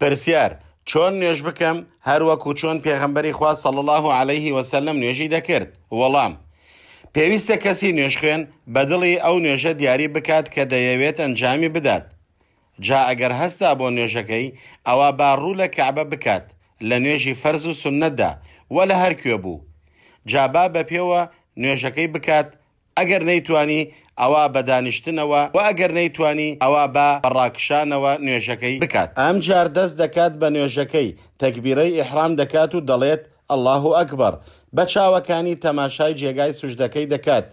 پرسیار چۆن نوێژ بکەم هەروەکو چۆن پێغمبەری خوا سەڵ الله و عليهەیهی وسلم نوێژی دەکرد وەڵام پێویستە کەسی نوێشخێن بەدڵی ئەو نوێژە دیاری بکات کە دەیەوێت ئەنجامی بدات جا ئەگەر هەستا بۆ نوێژەکەی ئەوە باڕوو لە کعبە بکات لە نوێژی فەرز و سنەتدا وە لە هەرکوێ بوو جابا بە پێوە نوێژەکەی بکات ئەگەر نەیتوانی ئەوە بەدانیشتنەوە و ئەگەر نەیتوانی ئەوە بە ڕاکشانەوە نوێژەکەی بکات ئەم جار دەست دەکات بە نوێژەکەی تەکبیرەی ئحرام دەکات و دەڵێت ئەله و ئەکبەر بە چاوەکانی تەماشای جێگای سوشدەکەی دەکات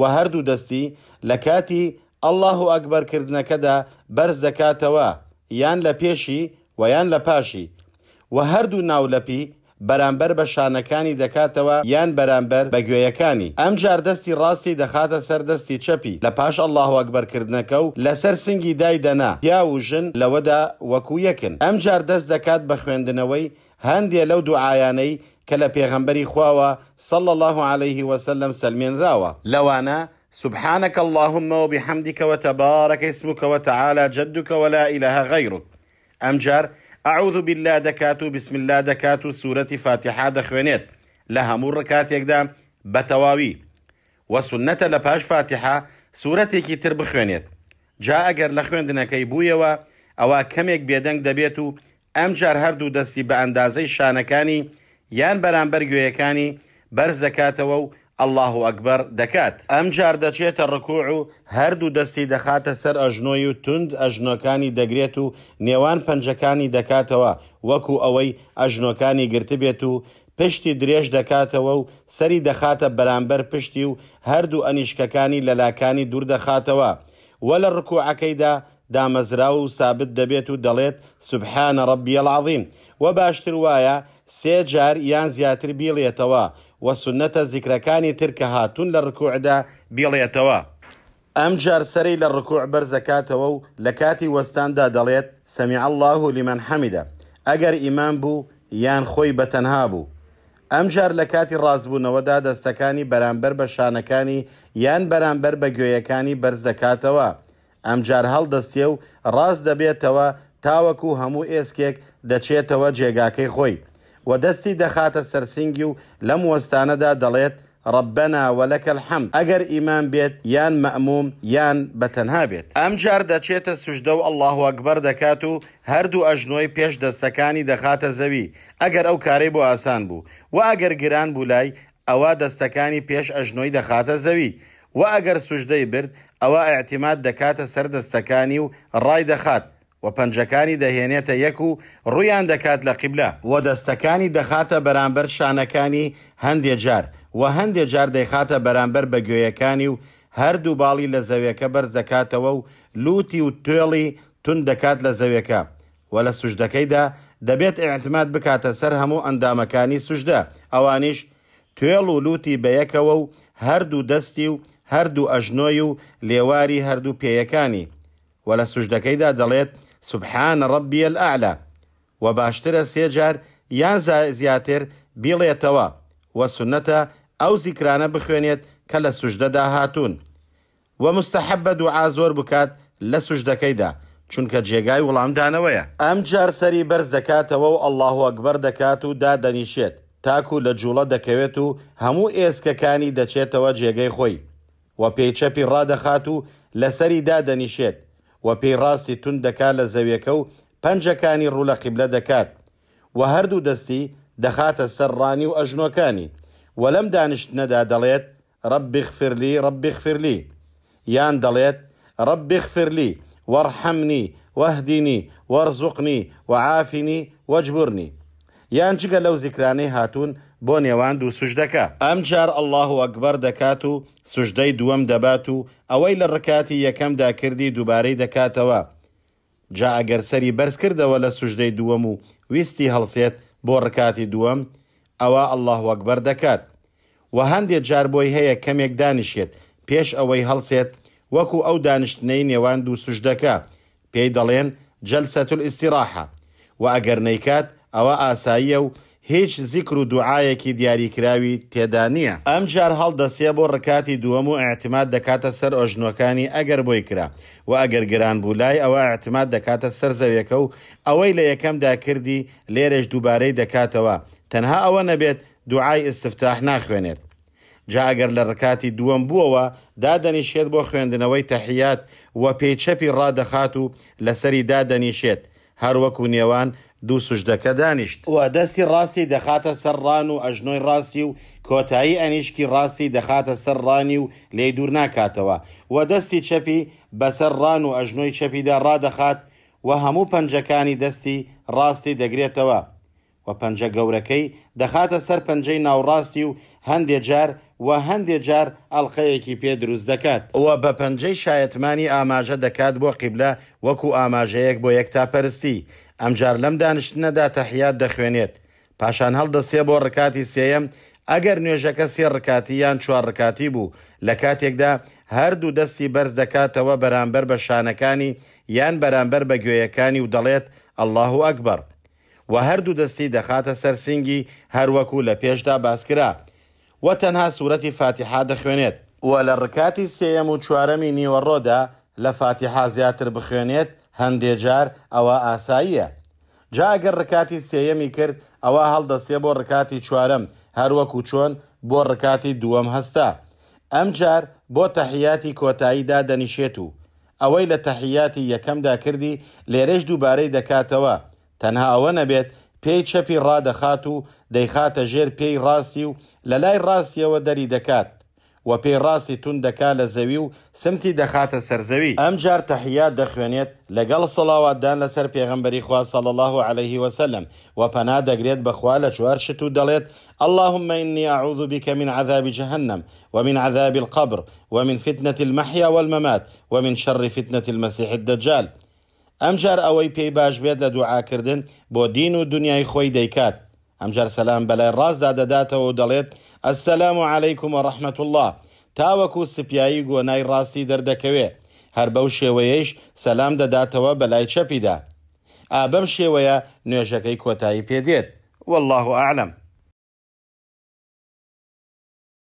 و هەردوو دەستی لە کاتی ئەله و ئەکبەرکردنەکەدا بەرز دەکاتەوە یان لە پێشی ویان لە پاشی و هەردوو ناولەپی بەرامبەر بە شانەکانی دەکاتەوە یان بەرامبەر بە گوێیەکانی ئەم جار دەستی ڕاستی دەخاتە سەردەستی چەپی لە پاش ئەلله ئەکبەرکردنەکە و لەسەر سنگی دای دەنا یا و ژن لەوەدا وەکو یەکن ئەم جار دەست دەکات بە خوێندنەوەی هەندێ لەو دوعاانەی کە لە پێغەمبەری خواوە صلى الله عليه وسلم سلمێنراوە لەوانە سبحانك اللهم وبحمدك وتبارك اسمك وتعالى جدك ولا إله غيرك أمجار ئاعوذ باللا دەکات و بسم الله دەکات و سوورەتی فاتحا دەخوێنێت لە هەموو ڕکاتێکدا بەتەواوی وەسونەتە لە پاش فاتحا سوورەتێکی تر بخوێنێت جا ئەگەر لە خوێندنەکەی بوویەوە ئەوە کەمێک بێدەنگ دەبێت و ئەم جار هەردوو دەستی بە ئەندازەی شانەکانی یان بەرامبەر گوێیەکانی بەرز دەکاتەوە و الله ئەکبەر دەکات ئەم جار دەچێتە ڕکوع و هەردوو دەستی دەخاتە سەر ئەژنۆی و تند ئەژنەکانی دەگرێت و نێوان پەنجەکانی دەکاتەوە وەکو ئەوەی ئەژنۆکانی گرتبێت و پشتی درێژ دەکاتەوە و سەری دەخاتە بەرامبەر پشتی و هەردوو ئەنیشکەکانی لەلاکانی دوور دەخاتەوە وە لە ڕکوعەکەیدا دامەزرا و سابت دەبێت و دەڵێت سبحانە ڕبیە العظیم وە باشتر وایە سێ جار یان زیاتر بیڵێتەوە وە سنەتە زیکرەکانی ترکە هاتوون لە ڕکوعدا بیڵێتەوە. ئەم جار سەری لە ڕکوع بەرزەکاتەوە و لە کاتی وەستاندا دەڵێت سەمی الله و لیمەن حەمیدە ئەگەر ئیمان بوو یان خۆی بەتەنها بوو. ئەمجار لە کاتی ڕازبوونەوەدا دەستەکانی بەرامبەر بە شانەکانی یان بەرامبەر بە گوێیەکانی بەرز دەکاتەوە. ئەمجار هەڵدەستێ و ڕاست دەبێتەوە تاوەکو هەموو ئێسکێک دەچێتەوە جێگاکەی خۆی. و دەستی دەخاتە سەرسنگی و لەم وەستانەدا دەڵێت ڕبنا وەلەکە حەم ئەگەر ئیمان بێت یان مەموم یان بەتەنها بێت ئەم جار دەچێتە سوشدە و ئەلله ئەکبەر دەکات و هەردوو ئەژنۆی پێش دەستەکانی دەخاتە زەوی ئەگەر ئەو کارەی بۆ ئاسان بوو و ئەگەر گران بوو لای ئەوە دەستەکانی پێش ئەژنۆی دەخاتە زەوی و ئەگەر سوشدەی برد ئەوە ئاعتیمات دەکاتە سەر دەستەکانی و ڕای دەخات و پەنجەکانی دەهێنێتە یەک و ڕویان دەکات لە قیبلە و دەستەکانی دەخاتە بەرامبەر شانەکانی هەندێک جار و هەندێک جار دەیخاتە بەرامبەر بە گوێیەکانی و هەردوو باڵی لە زەویەکە بەرز دەکاتەوە و لوتی و توێڵی تون دەکات لە زەویەکە و لە سوژدەکەیدا دەبێت ئاعتماد بکاتە سەر هەموو ئەندامەکانی سوژدە ئەوانیش توێڵ و لوتی بەیەکەوە و هەردوو دەستی و هەردوو ئەژنۆی و لێواری هەردوو پێیەکانی و لە سوژدەکەیدا دەڵێت سبحانە ڕبیە ئاعلا و باشترە سێجار یان زیاتر بیڵێتەوە وە سنەتە ئەو زیکرانە بخوێنێت کە لە سوژدەدا هاتوون و مستحبە دوعا زۆر بکات لە سوژدەکەیدا چونکە جێگای وڵامدانەوەیە ئەم جار سەری بەرز دەکاتەوە و ئەلله ئەکبەر دەکات و دادەنیشێت تاکو لە جوڵە دەکەوێت و هەموو ئێسکەکانی دەچێتەوە جێگەی خۆی و پێیچەپی ڕادەخات و لەسەری دادەنیشێت و پێیڕاستی تون دەکا لە زەویەکە و پەنجەکانی ڕوو لە قیبلە دەکات و هەردوو دەستی دەخاتە سەرڕانی و ئەژنۆکانی و لەم دانیشتنەدا دەڵێت ڕبیخفرلی ڕبیخفرلی یان دەڵێت ڕبیخفرلی وەرحەمنی وەهدینی وەرزوقنی وعافینی وەجبورنی یان جگە لەو زیکرانەی هاتوون بۆ نێوان دوو سوشدەکە ئەم جار ئەلله ئەکبەر دەکات و سوشدەی دووەم دەبات و ئەوەی لە ڕکاتی یەکەمدا کردی دووبارەی دەکاتەوە جا ئەگەر سەری بەرز کردەوە لە سوشدەی دووەم و ویستی هەڵسێت بۆ ڕکاتی دووەم ئەوە ئەلله وەکبەر دەکات و هەندێک جار بۆی هەیە کەمێک دانیشێت پێش ئەوەی هەڵسێت وەکو ئەو دانیشتنەی نێوان دوو سوشدەکە پێی دەڵێن جەلسەتول ئیسیراحە و ئەگەر نەیکات ئەوە ئاساییە و هیچ زیکر و دوعاەکی دیاریکراوی تێدا نییە ئەم جار هەڵدەسێ بۆ ڕکاتی دووەم و ئاعتماد دەکاتە سەر ئۆژنەکانی ئەگەر بۆی کرا و ئەگەر گران بوو لای ئەوە ئاعتماد دەکاتە سەر زەویەکە و ئەوەی لە یەکەمدا کردی لێرەش دووبارەی دەکاتەوە تەنها ئەوە نەبێت دوعای ئستفتاح ناخوێنێت جاگەر لە ڕکاتی دووەم بووەوە دادەنیشێت بۆ خوێندنەوەی تەحیات وە پێچەپی ڕادەخات و لەسەری دادەنیشێت هەروەکو نێوان دوو سوشدەکە دانیشت و دەستی ڕاستی دەخاتە سەرڕان و ئەژنۆی ڕاستی و کۆتایی ئەنیشکی ڕاستی دەخاتە سەرڕانی و لێ دوور ناکاتەوە و دەستی چەپی بەسەر ڕان و ئەژنۆی چەپیدا ڕادەخات و هەموو پەنجەکانی دەستی ڕاستی دەگرێتەوە و پەنجە گەورەکەی دەخاتە سەر پەنجەی ناوڕاستی و هەندێک جار و هەندێک جار ئەڵلقەیەکی پێ دروست دەکات ئەوە بە پەنجەی شایەتمانی ئاماژە دەکات بۆ قیبلە وەکو ئاماژەیەک بۆ یەکتاپەرستی ئەمجار لەم دانیشتنەدا تەحیات دەخوێنێت پاشان هەڵدەسێ بۆ ڕکاتی سێەم ئەگەر نوێژەکە سێ ڕکاتی یان چوارڕکاتی بوو لە کاتێکدا هەردوو دەستی بەرز دەکاتەوە بەرامبەر بە شانەکانی یان بەرامبەر بە گوێیەکانی و دەڵێت ئەلله و ئەکبەر و هەردوو دەستی دەخاتە سەرسینگی هەروەکو لە پێشدا باسکرا و تەنها سوورەتی فاتیحا دەخوێنێت وە لە ڕکاتی سێم و چوارەمی نیوەڕۆدا لە فاتیحا زیاتر بخوێنێت هەندێ جار ئەوە ئاساییە جاگەر ڕکاتی سێەمی کرد ئەوە هەڵدەسێ بۆ ڕکاتی چوارم هەروەکو چۆن بۆ ڕکاتی دووەم هەستا ئەم جار بۆ تەحیاتی کۆتاییدا دەنیشێت و ئەوەی لە تەحیاتی یەکەمدا کردی لێرەش دووبارەی دەکاتەوە تەنها ئەوە نەبێت پێی چەپی ڕادەخات و دەیخاتە ژێر پێی ڕاستی و لە لای ڕاستیەوە دەری دەکات و پێی ڕاستی تون دەکا لە زەوی و سمتی دەخاتە سەرزەوی ئەم جار تەحیات دەخوێنێت لەگەڵ سڵاواتدان لەسەر پێغمبەری خوا صل الله عليه وسلم و پەنا دەگرێت بەخوا لە چوار شت و دەڵێت اللهم إني أعوذ بك من عذاب جهنم ومن عذاب القبر ومن فتنة المحيا والممات ومن شر فتنة المسيح الدجال ئەمجار ئەوەی پێی باش بێت لە دوعاکردن بۆ دین و دنیای خۆی دەیکات ئەمجار سەسلام بەلای ڕازدا دەداتەوە و دەڵێت ئەسسلام و عیکم و ڕحمت الله تاوەکو سپیایی گۆنای ڕاستی دەردەکەوێ هەر بەو شێوەیەش سەسلام دەداتەوە بەلای چەپیدا ئابەم شێوەیە نوێژەکەی کۆتایی پێدێت والله ئاعلم